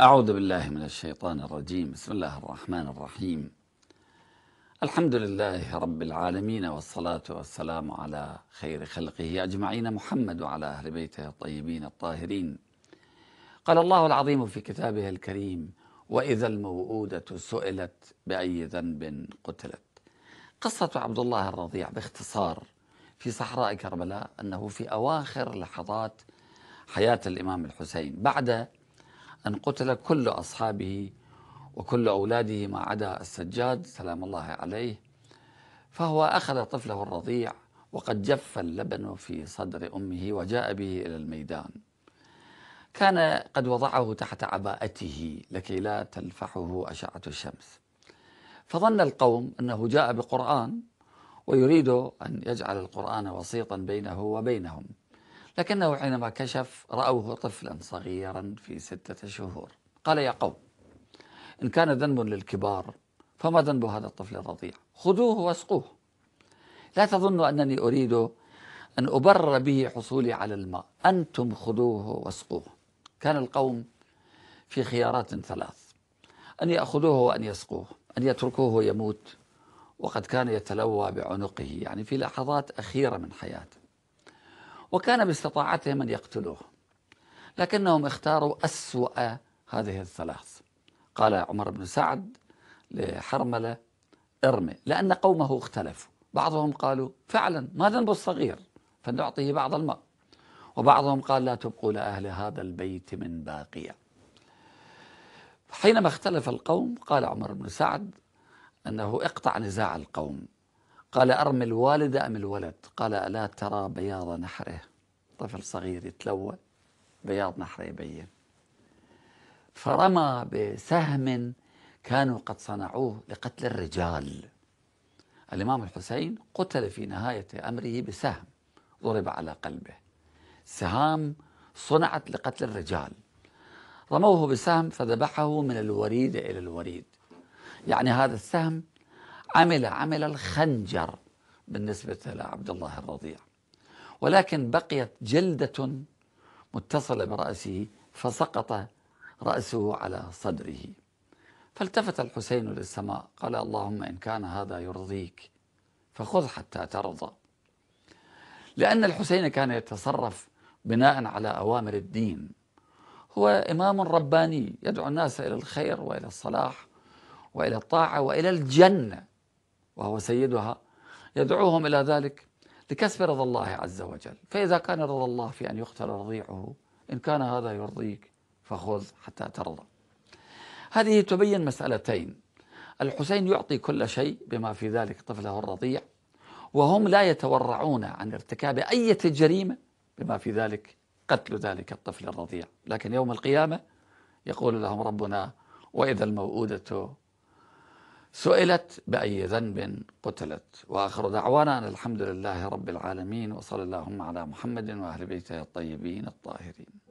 أعوذ بالله من الشيطان الرجيم بسم الله الرحمن الرحيم الحمد لله رب العالمين والصلاة والسلام على خير خلقه أجمعين محمد وعلى أهل بيته الطيبين الطاهرين قال الله العظيم في كتابه الكريم وإذا الموءودة سئلت بأي ذنب قتلت قصة عبد الله الرضيع باختصار في صحراء كربلاء أنه في أواخر لحظات حياة الإمام الحسين بعد أن قتل كل أصحابه وكل أولاده ما عدا السجاد سلام الله عليه فهو أخذ طفله الرضيع وقد جف اللبن في صدر أمه وجاء به إلى الميدان كان قد وضعه تحت عباءته لكي لا تلفحه أشعة الشمس فظن القوم أنه جاء بقرآن ويريد أن يجعل القرآن وسيطا بينه وبينهم لكنه حينما كشف رأوه طفلا صغيرا في ستة شهور قال يا قوم إن كان ذنب للكبار فما ذنب هذا الطفل الرضيع خذوه واسقوه لا تظنوا أنني أريد أن أبرر به حصولي على الماء أنتم خذوه واسقوه كان القوم في خيارات ثلاث أن يأخذوه وأن يسقوه أن يتركوه يموت وقد كان يتلوى بعنقه يعني في لحظات أخيرة من حياته وكان باستطاعتهم أن يقتلوه لكنهم اختاروا أسوأ هذه الثلاث قال عمر بن سعد لحرملة ارمي لأن قومه اختلفوا بعضهم قالوا فعلا ما ذنب الصغير فنعطيه بعض الماء وبعضهم قال لا تبقوا لأهل هذا البيت من باقية حينما اختلف القوم قال عمر بن سعد أنه اقطع نزاع القوم قال أرمي الوالد أم الولد قال ألا ترى بياض نحره طفل صغير يتلوى بياض نحره يبين فرمى بسهم كانوا قد صنعوه لقتل الرجال الإمام الحسين قتل في نهاية أمره بسهم ضرب على قلبه سهام صنعت لقتل الرجال رموه بسهم فذبحه من الوريد إلى الوريد يعني هذا السهم عمل عمل الخنجر بالنسبة لعبد الله الرضيع ولكن بقيت جلدة متصلة برأسه فسقط رأسه على صدره فالتفت الحسين للسماء قال اللهم إن كان هذا يرضيك فخذ حتى ترضى لأن الحسين كان يتصرف بناء على أوامر الدين هو إمام رباني يدعو الناس إلى الخير وإلى الصلاح وإلى الطاعة وإلى الجنة وهو سيدها يدعوهم إلى ذلك لكسب رضا الله عز وجل فإذا كان رضا الله في أن يقتل رضيعه إن كان هذا يرضيك فخذ حتى ترضى هذه تبين مسألتين الحسين يعطي كل شيء بما في ذلك طفله الرضيع وهم لا يتورعون عن ارتكاب أي جريمة بما في ذلك قتل ذلك الطفل الرضيع لكن يوم القيامة يقول لهم ربنا وإذا الموءودة سئلت بأي ذنب قتلت وآخر دعوانا أن الحمد لله رب العالمين وصلى اللهم على محمد وأهل بيته الطيبين الطاهرين